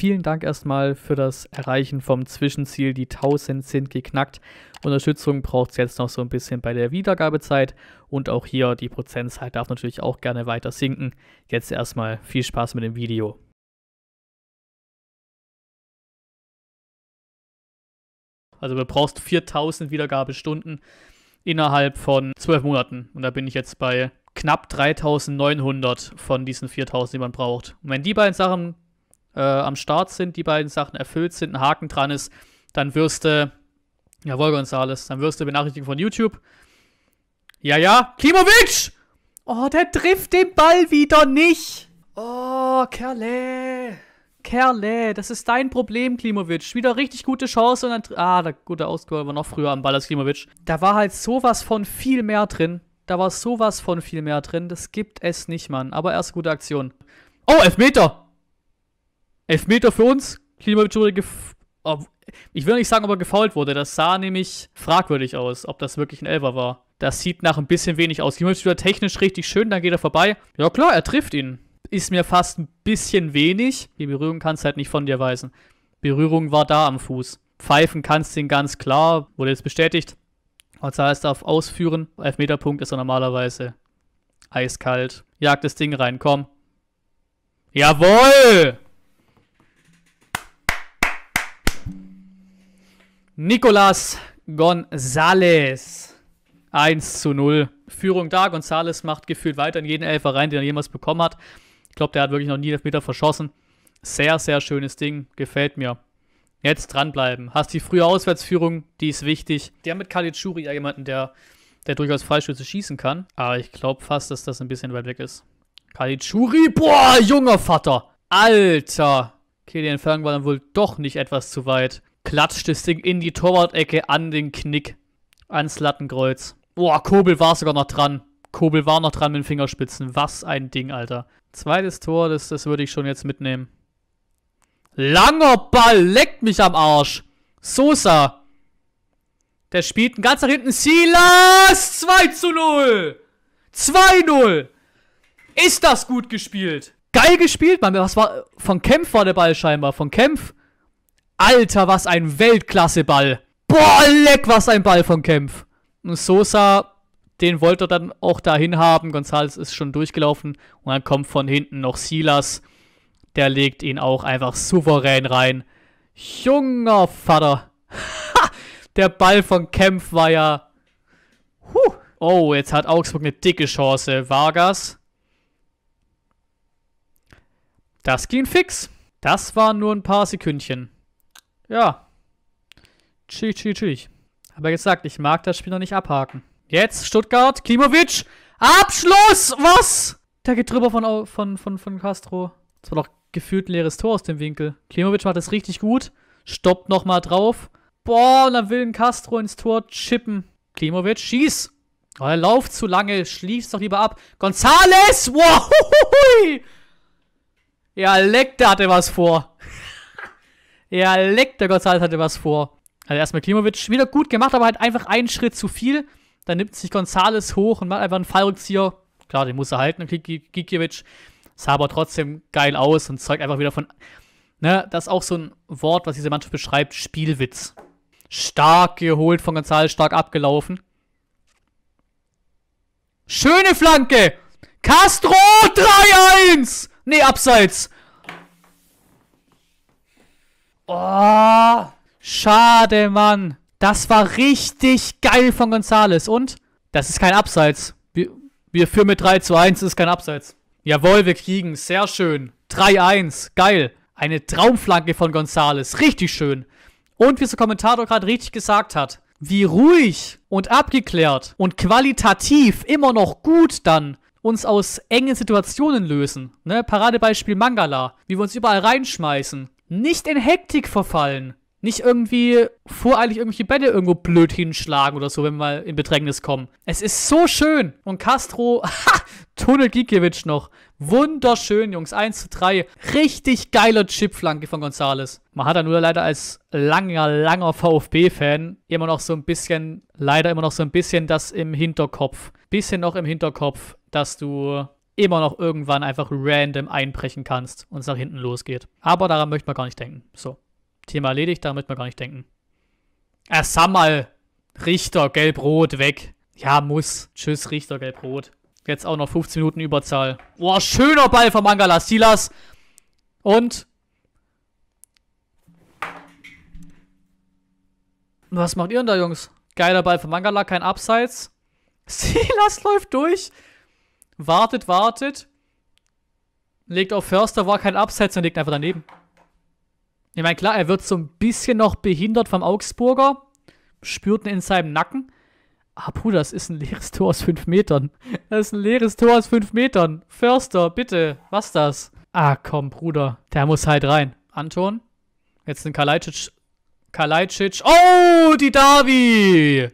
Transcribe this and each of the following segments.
vielen Dank erstmal für das Erreichen vom Zwischenziel. Die 1000 sind geknackt. Unterstützung braucht es jetzt noch so ein bisschen bei der Wiedergabezeit. Und auch hier, die Prozentzahl darf natürlich auch gerne weiter sinken. Jetzt erstmal viel Spaß mit dem Video. Also du brauchst 4000 Wiedergabestunden innerhalb von 12 Monaten. Und da bin ich jetzt bei knapp 3900 von diesen 4000, die man braucht. Und wenn die beiden Sachen äh, am Start sind, die beiden Sachen erfüllt sind, ein Haken dran ist, dann wirst du, jawohl, Gonzales, dann wirst du benachrichtigt von YouTube. Ja, ja, Klimovic! Oh, der trifft den Ball wieder nicht! Oh, Kerle! Kerle, das ist dein Problem, Klimovic. Wieder richtig gute Chance und dann. Ah, der gute Ausgabe war noch früher am Ball als Klimovic. Da war halt sowas von viel mehr drin. Da war sowas von viel mehr drin. Das gibt es nicht, Mann. Aber erst gute Aktion. Oh, Elfmeter! Elfmeter für uns. Klimovic wurde gef oh, ich will nicht sagen, ob er gefault wurde. Das sah nämlich fragwürdig aus, ob das wirklich ein Elfer war. Das sieht nach ein bisschen wenig aus. Klimovic wieder technisch richtig schön, dann geht er vorbei. Ja klar, er trifft ihn. Ist mir fast ein bisschen wenig. Die Berührung kannst du halt nicht von dir weisen. Berührung war da am Fuß. Pfeifen kannst du ihn ganz klar, wurde jetzt bestätigt. Und das heißt, darf ausführen. Elfmeterpunkt ist er normalerweise eiskalt. Jagt das Ding rein, komm. Jawohl! Nicolas Gonzales. 1 zu 0. Führung da. Gonzales macht gefühlt weiter in jeden Elfer rein, den er jemals bekommen hat. Ich glaube, der hat wirklich noch nie Elfmeter verschossen. Sehr, sehr schönes Ding. Gefällt mir. Jetzt dranbleiben. Hast die frühe Auswärtsführung, die ist wichtig. Der mit Khalid ja jemanden, der, der durchaus Freistöße schießen kann. Aber ich glaube fast, dass das ein bisschen weit weg ist. Khalid boah, junger Vater. Alter. Okay, die Entfernung war dann wohl doch nicht etwas zu weit klatscht das Ding in die Torwart-Ecke an den Knick, ans Lattenkreuz. Boah, Kobel war sogar noch dran. Kobel war noch dran mit den Fingerspitzen. Was ein Ding, Alter. Zweites Tor, das, das würde ich schon jetzt mitnehmen. Langer Ball, leckt mich am Arsch. Sosa. Der spielt einen ganz nach hinten. Silas! 2 zu 0. 2-0. Ist das gut gespielt? Geil gespielt, Mann. Was war. Von Kempf war der Ball scheinbar. Von Kempf. Alter, was ein Weltklasseball. Boah, leck, was ein Ball von Kempf. Und Sosa, den wollte er dann auch dahin haben. Gonzales ist schon durchgelaufen. Und dann kommt von hinten noch Silas. Der legt ihn auch einfach souverän rein. Junger Vater. Der Ball von Kempf war ja... Huh. Oh, jetzt hat Augsburg eine dicke Chance. Vargas. Das ging fix. Das waren nur ein paar Sekündchen. Ja. Chillig, chillig, chillig. Aber gesagt, ich mag das Spiel noch nicht abhaken. Jetzt Stuttgart, Klimovic. Abschluss! Was? Da geht drüber von, von, von, von Castro. Das war doch gefühlt ein leeres Tor aus dem Winkel. Klimovic macht das richtig gut. Stoppt nochmal drauf. Boah, und dann will ein Castro ins Tor chippen. Klimovic, schieß! Oh, er lauft zu lange. Schließt doch lieber ab. Gonzales! Wow! Ja, leck, da hat er was vor. Ja, leck, der González hatte was vor. Also erstmal Klimovic, wieder gut gemacht, aber halt einfach einen Schritt zu viel. Dann nimmt sich González hoch und macht einfach einen Fallrückzieher. Klar, den muss er halten, Kikiewicz. Sah aber trotzdem geil aus und zeugt einfach wieder von... Ne, das ist auch so ein Wort, was diese Mannschaft beschreibt, Spielwitz. Stark geholt von González, stark abgelaufen. Schöne Flanke! Castro 3-1! Nee, abseits. Oh, schade, Mann. Das war richtig geil von Gonzales. Und? Das ist kein Abseits. Wir, wir führen mit 3 zu 1, das ist kein Abseits. Jawohl, wir kriegen. Sehr schön. 3-1. Geil. Eine Traumflanke von Gonzales. Richtig schön. Und wie es der Kommentator gerade richtig gesagt hat, wie ruhig und abgeklärt und qualitativ immer noch gut dann uns aus engen Situationen lösen. Ne? Paradebeispiel Mangala, wie wir uns überall reinschmeißen, nicht in Hektik verfallen. Nicht irgendwie voreilig irgendwelche Bälle irgendwo blöd hinschlagen oder so, wenn wir mal in Bedrängnis kommen. Es ist so schön. Und Castro, ha, Tunnel Gikiewicz noch. Wunderschön, Jungs. 1 zu 3. Richtig geiler Chipflanke von Gonzales. Man hat da nur leider als langer, langer VfB-Fan immer noch so ein bisschen, leider immer noch so ein bisschen das im Hinterkopf. Bisschen noch im Hinterkopf, dass du immer noch irgendwann einfach random einbrechen kannst und es nach hinten losgeht. Aber daran möchte man gar nicht denken. So, Thema erledigt, daran möchte man gar nicht denken. Ah, Sammal, Richter, Gelb-Rot, weg. Ja, muss. Tschüss, Richter, Gelb-Rot. Jetzt auch noch 15 Minuten Überzahl. Boah, schöner Ball von Mangala Silas. Und Was macht ihr denn da, Jungs? Geiler Ball von Mangala, kein Abseits. Silas läuft durch wartet, wartet, legt auf Förster, war kein Abseits und legt einfach daneben. Ich meine, klar, er wird so ein bisschen noch behindert vom Augsburger, spürt ihn in seinem Nacken. Ah, Bruder, das ist ein leeres Tor aus 5 Metern. Das ist ein leeres Tor aus 5 Metern. Förster, bitte, was das? Ah, komm, Bruder, der muss halt rein. Anton, jetzt ein Kalajdzic. Kalajdzic. Oh, die Davi!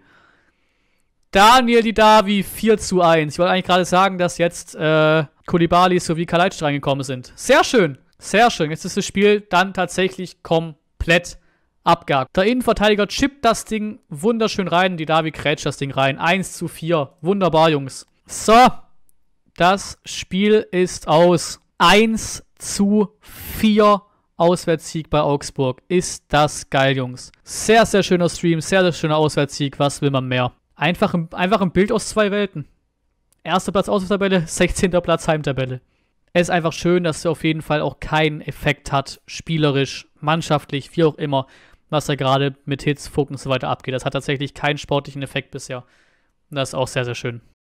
Daniel Didavi 4 zu 1. Ich wollte eigentlich gerade sagen, dass jetzt äh, Kulibali sowie Kaleitsch reingekommen sind. Sehr schön, sehr schön. Jetzt ist das Spiel dann tatsächlich komplett abgehakt. Der Innenverteidiger chippt das Ding wunderschön rein. Didavi krätscht das Ding rein. 1 zu 4. Wunderbar, Jungs. So, das Spiel ist aus. 1 zu 4 Auswärtssieg bei Augsburg. Ist das geil, Jungs. Sehr, sehr schöner Stream, sehr, sehr schöner Auswärtssieg. Was will man mehr? Einfach ein, einfach ein Bild aus zwei Welten. Erster Platz Auswärtstabelle, 16. Platz Heimtabelle. Es ist einfach schön, dass er auf jeden Fall auch keinen Effekt hat, spielerisch, mannschaftlich, wie auch immer, was da gerade mit Hits, Fuck und so weiter abgeht. Das hat tatsächlich keinen sportlichen Effekt bisher. Und das ist auch sehr, sehr schön.